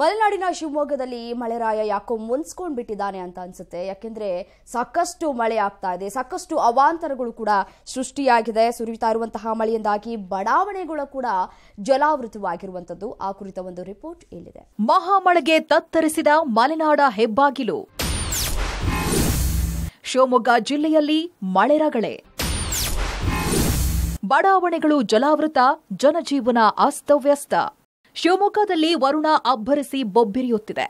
ಮಲೆನಾಡಿನ ಶಿವಮೊಗ್ಗದಲ್ಲಿ ಮಳೆರಾಯ ಯಾಕೋ ಮುನ್ಸ್ಕೊಂಡ್ ಬಿಟ್ಟಿದ್ದಾನೆ ಅಂತ ಅನ್ಸುತ್ತೆ ಯಾಕೆಂದ್ರೆ ಸಾಕಷ್ಟು ಮಳೆ ಆಗ್ತಾ ಇದೆ ಸಾಕಷ್ಟು ಅವಾಂತರಗಳು ಕೂಡ ಸೃಷ್ಟಿಯಾಗಿದೆ ಸುರಿತಾ ಇರುವಂತಹ ಮಳೆಯಿಂದಾಗಿ ಬಡಾವಣೆಗಳು ಕೂಡ ಜಲಾವೃತವಾಗಿರುವಂತದ್ದು ಆ ಕುರಿತ ಒಂದು ರಿಪೋರ್ಟ್ ಇಲ್ಲಿದೆ ಮಹಾಮಳೆಗೆ ತತ್ತರಿಸಿದ ಮಲೆನಾಡ ಹೆಬ್ಬಾಗಿಲು ಶಿವಮೊಗ್ಗ ಜಿಲ್ಲೆಯಲ್ಲಿ ಮಳೆರಗಳೆ ಬಡಾವಣೆಗಳು ಜಲಾವೃತ ಜನಜೀವನ ಅಸ್ತವ್ಯಸ್ತ ಶಿವಮೊಗ್ಗದಲ್ಲಿ ವರುಣ ಅಬ್ಬರಿಸಿ ಬೊಬ್ಬಿರಿಯುತ್ತಿದೆ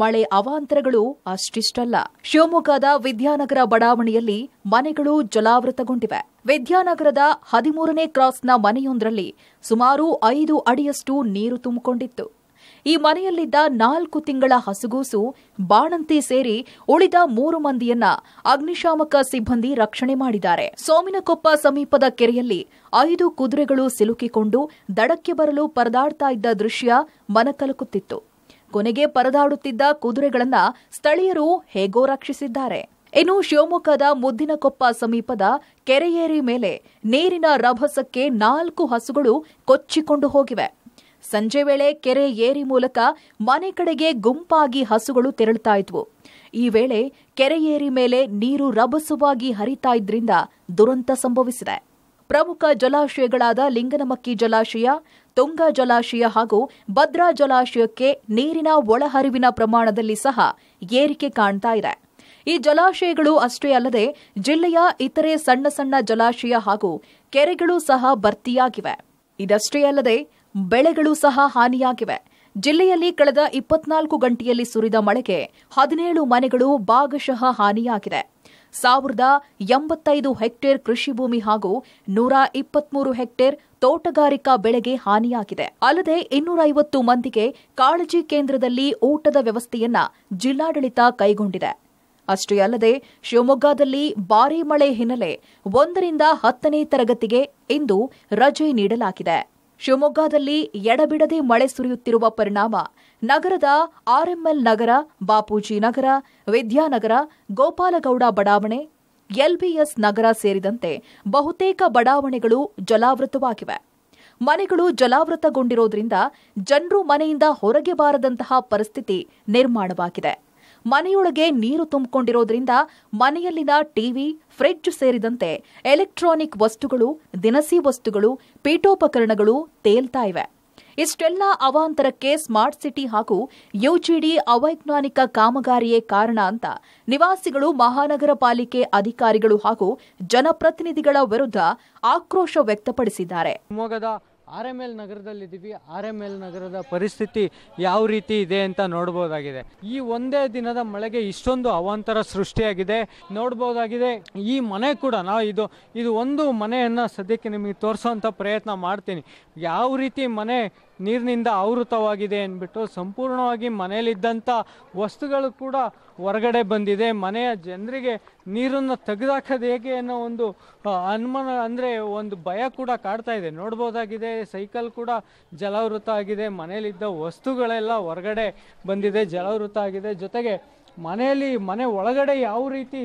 ಮಳೆ ಅವಾಂತರಗಳು ಅಷ್ಟಿಷ್ಟಲ್ಲ ಶಿವಮೊಗ್ಗದ ವಿದ್ಯಾನಗರ ಬಡಾವಣೆಯಲ್ಲಿ ಮನೆಗಳು ಜಲಾವೃತಗೊಂಡಿವೆ ವಿದ್ಯಾನಗರದ ಹದಿಮೂರನೇ ಕ್ರಾಸ್ನ ಮನೆಯೊಂದರಲ್ಲಿ ಸುಮಾರು ಐದು ಅಡಿಯಷ್ಟು ನೀರು ತುಂಬಿಕೊಂಡಿತ್ತು ಈ ಮನೆಯಲ್ಲಿದ್ದ ನಾಲ್ಕು ತಿಂಗಳ ಹಸುಗೂಸು ಬಾಣಂತಿ ಸೇರಿ ಉಳಿದ ಮೂರು ಮಂದಿಯನ್ನ ಅಗ್ನಿಶಾಮಕ ಸಿಬ್ಬಂದಿ ರಕ್ಷಣೆ ಮಾಡಿದ್ದಾರೆ ಸೋಮಿನಕೊಪ್ಪ ಸಮೀಪದ ಕೆರೆಯಲ್ಲಿ ಐದು ಕುದುರೆಗಳು ಸಿಲುಕಿಕೊಂಡು ದಡಕ್ಕೆ ಬರಲು ಪರದಾಡ್ತಾ ಇದ್ದ ದೃಶ್ಯ ಮನಕಲುಕುತ್ತಿತ್ತು ಕೊನೆಗೆ ಪರದಾಡುತ್ತಿದ್ದ ಕುದುರೆಗಳನ್ನ ಸ್ಥಳೀಯರು ಹೇಗೋ ರಕ್ಷಿಸಿದ್ದಾರೆ ಇನ್ನು ಶಿವಮೊಗ್ಗದ ಮುದ್ದಿನಕೊಪ್ಪ ಸಮೀಪದ ಕೆರೆಯೇರಿ ಮೇಲೆ ನೀರಿನ ರಭಸಕ್ಕೆ ನಾಲ್ಕು ಹಸುಗಳು ಕೊಚ್ಚಿಕೊಂಡು ಹೋಗಿವೆ ಸಂಜೆ ವೇಳೆ ಕೆರೆ ಏರಿ ಮೂಲಕ ಮನೆ ಕಡೆಗೆ ಗುಂಪಾಗಿ ಹಸುಗಳು ತೆರಳುತ್ತಾ ಇದ್ವು ಈ ವೇಳೆ ಕೆರೆ ಏರಿ ಮೇಲೆ ನೀರು ರಭಸವಾಗಿ ಹರಿತಾ ಇದ್ರಿಂದ ದುರಂತ ಸಂಭವಿಸಿದೆ ಪ್ರಮುಖ ಜಲಾಶಯಗಳಾದ ಲಿಂಗನಮಕ್ಕಿ ಜಲಾಶಯ ತುಂಗಾ ಜಲಾಶಯ ಹಾಗೂ ಭದ್ರಾ ಜಲಾಶಯಕ್ಕೆ ನೀರಿನ ಒಳಹರಿವಿನ ಪ್ರಮಾಣದಲ್ಲಿ ಸಹ ಏರಿಕೆ ಕಾಣ್ತಾ ಇದೆ ಈ ಜಲಾಶಯಗಳು ಅಷ್ಟೇ ಅಲ್ಲದೆ ಜಿಲ್ಲೆಯ ಇತರೆ ಸಣ್ಣ ಸಣ್ಣ ಜಲಾಶಯ ಹಾಗೂ ಕೆರೆಗಳು ಸಹ ಭರ್ತಿಯಾಗಿವೆ ಇದಷ್ಟೇ ಅಲ್ಲದೆ ಬೆಳೆಗಳು ಸಹ ಹಾನಿಯಾಗಿವೆ ಜಿಲ್ಲೆಯಲ್ಲಿ ಕಳೆದ ಇಪ್ಪತ್ನಾಲ್ಕು ಗಂಟೆಯಲ್ಲಿ ಸುರಿದ ಮಳೆಗೆ ಹದಿನೇಳು ಮನೆಗಳು ಭಾಗಶಃ ಹಾನಿಯಾಗಿದೆ ಸಾವಿರದ ಎಂಬತ್ತೈದು ಹೆಕ್ಟೇರ್ ಕೃಷಿ ಭೂಮಿ ಹಾಗೂ ನೂರ ಇಪ್ಪತ್ಮೂರು ಹೆಕ್ಟೇರ್ ತೋಟಗಾರಿಕಾ ಬೆಳೆಗೆ ಹಾನಿಯಾಗಿದೆ ಅಲ್ಲದೆ ಇನ್ನೂರೈವತ್ತು ಮಂದಿಗೆ ಕಾಳಜಿ ಕೇಂದ್ರದಲ್ಲಿ ಊಟದ ವ್ಯವಸ್ಥೆಯನ್ನ ಜಿಲ್ಲಾಡಳಿತ ಕೈಗೊಂಡಿದೆ ಅಷ್ಟೇ ಅಲ್ಲದೆ ಶಿವಮೊಗ್ಗದಲ್ಲಿ ಭಾರೀ ಮಳೆ ಹಿನ್ನೆಲೆ ಒಂದರಿಂದ ಹತ್ತನೇ ತರಗತಿಗೆ ಇಂದು ರಜೆ ನೀಡಲಾಗಿದೆ ಶಿವಮೊಗ್ಗದಲ್ಲಿ ಎಡಬಿಡದೆ ಮಳೆ ಸುರಿಯುತ್ತಿರುವ ಪರಿಣಾಮ ನಗರದ ಆರ್ಎಂಎಲ್ ನಗರ ಬಾಪೂಜಿ ನಗರ ವಿದ್ಯಾನಗರ ಗೋಪಾಲಗೌಡ ಬಡಾವಣೆ ಎಲ್ಬಿಎಸ್ ನಗರ ಸೇರಿದಂತೆ ಬಹುತೇಕ ಬಡಾವಣೆಗಳು ಜಲಾವೃತವಾಗಿವೆ ಮನೆಗಳು ಜಲಾವೃತಗೊಂಡಿರೋದ್ರಿಂದ ಜನರು ಮನೆಯಿಂದ ಹೊರಗೆ ಬಾರದಂತಹ ಪರಿಸ್ಥಿತಿ ನಿರ್ಮಾಣವಾಗಿದೆ ಮನೆಯೊಳಗೆ ನೀರು ತುಂಬಿಕೊಂಡಿರೋದ್ರಿಂದ ಮನೆಯಲ್ಲಿನ ಟಿವಿ ಫ್ರಿಡ್ಜ್ ಸೇರಿದಂತೆ ಎಲೆಕ್ಟ್ರಾನಿಕ್ ವಸ್ತುಗಳು ದಿನಸಿ ವಸ್ತುಗಳು ಪೀಠೋಪಕರಣಗಳು ತೇಲ್ತಾ ಇವೆ ಇಷ್ಟೆಲ್ಲ ಅವಾಂತರಕ್ಕೆ ಸ್ಮಾರ್ಟ್ ಸಿಟಿ ಹಾಗೂ ಯುಜಿಡಿ ಅವೈಜ್ಞಾನಿಕ ಕಾಮಗಾರಿಯೇ ಕಾರಣ ಅಂತ ನಿವಾಸಿಗಳು ಮಹಾನಗರ ಪಾಲಿಕೆ ಅಧಿಕಾರಿಗಳು ಹಾಗೂ ಜನಪ್ರತಿನಿಧಿಗಳ ವಿರುದ್ಧ ಆಕ್ರೋಶ ವ್ಯಕ್ತಪಡಿಸಿದ್ದಾರೆ ಆರ್ ಎಮ್ ಎಲ್ ನಗರದಲ್ಲಿದ್ದೀವಿ ಆರ್ ಎಮ್ ಎಲ್ ನಗರದ ಪರಿಸ್ಥಿತಿ ಯಾವ ರೀತಿ ಇದೆ ಅಂತ ನೋಡ್ಬೋದಾಗಿದೆ ಈ ಒಂದೇ ದಿನದ ಮಳೆಗೆ ಇಷ್ಟೊಂದು ಅವಾಂತರ ಸೃಷ್ಟಿಯಾಗಿದೆ ನೋಡ್ಬೋದಾಗಿದೆ ಈ ಮನೆ ಕೂಡ ನಾವು ಇದು ಇದು ಒಂದು ಮನೆಯನ್ನು ಸದ್ಯಕ್ಕೆ ನಿಮಗೆ ತೋರಿಸೋವಂಥ ಪ್ರಯತ್ನ ಮಾಡ್ತೀನಿ ಯಾವ ರೀತಿ ಮನೆ ನೀರಿನಿಂದ ಆವೃತವಾಗಿದೆ ಅಂದ್ಬಿಟ್ಟು ಸಂಪೂರ್ಣವಾಗಿ ಮನೆಯಲ್ಲಿದ್ದಂಥ ವಸ್ತುಗಳು ಕೂಡ ಹೊರಗಡೆ ಬಂದಿದೆ ಮನೆಯ ಜನರಿಗೆ ನೀರನ್ನು ತೆಗೆದಾಕೋದು ಹೇಗೆ ಅನ್ನೋ ಒಂದು ಅನುಮಾನ ಅಂದರೆ ಒಂದು ಭಯ ಕೂಡ ಕಾಡ್ತಾ ಇದೆ ನೋಡ್ಬೋದಾಗಿದೆ ಸೈಕಲ್ ಕೂಡ ಜಲಾವೃತ ಆಗಿದೆ ಮನೆಯಲ್ಲಿದ್ದ ವಸ್ತುಗಳೆಲ್ಲ ಹೊರಗಡೆ ಬಂದಿದೆ ಜಲಾವೃತ ಆಗಿದೆ ಜೊತೆಗೆ ಮನೆಯಲ್ಲಿ ಮನೆ ಒಳಗಡೆ ಯಾವ ರೀತಿ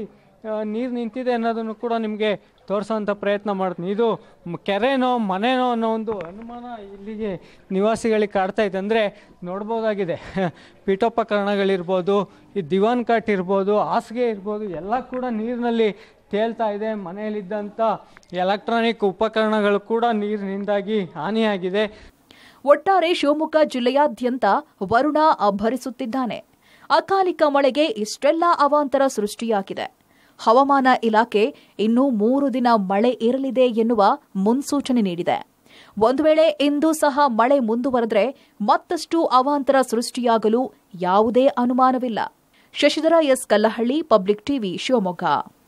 ನೀರು ನಿಂತಿದೆ ಅನ್ನೋದನ್ನು ಕೂಡ ನಿಮಗೆ ತೋರಿಸೋಂಥ ಪ್ರಯತ್ನ ಮಾಡ್ತೀನಿ ಇದು ಕೆರೆನೋ ಮನೆನೋ ಅನ್ನೋ ಒಂದು ಅನುಮಾನ ಇಲ್ಲಿಗೆ ನಿವಾಸಿಗಳಿಗೆ ಕಾಡ್ತಾ ಇದೆ ಅಂದರೆ ನೋಡ್ಬೋದಾಗಿದೆ ಪೀಠೋಪಕರಣಗಳಿರ್ಬೋದು ಈ ದಿವಾನ್ ಕಟ್ ಇರ್ಬೋದು ಹಾಸಿಗೆ ಇರ್ಬೋದು ಎಲ್ಲ ಕೂಡ ನೀರಿನಲ್ಲಿ ತೇಲ್ತಾ ಇದೆ ಮನೆಯಲ್ಲಿದ್ದಂಥ ಎಲೆಕ್ಟ್ರಾನಿಕ್ ಉಪಕರಣಗಳು ಕೂಡ ನೀರಿನಿಂದಾಗಿ ಹಾನಿಯಾಗಿದೆ ಒಟ್ಟಾರೆ ಶಿವಮೊಗ್ಗ ಜಿಲ್ಲೆಯಾದ್ಯಂತ ವರುಣ ಅಬ್ಬರಿಸುತ್ತಿದ್ದಾನೆ ಅಕಾಲಿಕ ಮಳೆಗೆ ಇಷ್ಟೆಲ್ಲ ಅವಾಂತರ ಸೃಷ್ಟಿಯಾಗಿದೆ ಹವಾಮಾನ ಇಲಾಖೆ ಇನ್ನೂ ಮೂರು ದಿನ ಮಳೆ ಇರಲಿದೆ ಎನ್ನುವ ಮುನ್ಸೂಚನೆ ನೀಡಿದೆ ಒಂದು ವೇಳೆ ಇಂದು ಸಹ ಮಳೆ ಮುಂದುವರೆದರೆ ಮತ್ತಷ್ಟು ಅವಾಂತರ ಸೃಷ್ಟಿಯಾಗಲು ಯಾವುದೇ ಅನುಮಾನವಿಲ್ಲ Shashidhara S Kallahalli public TV Shivamogga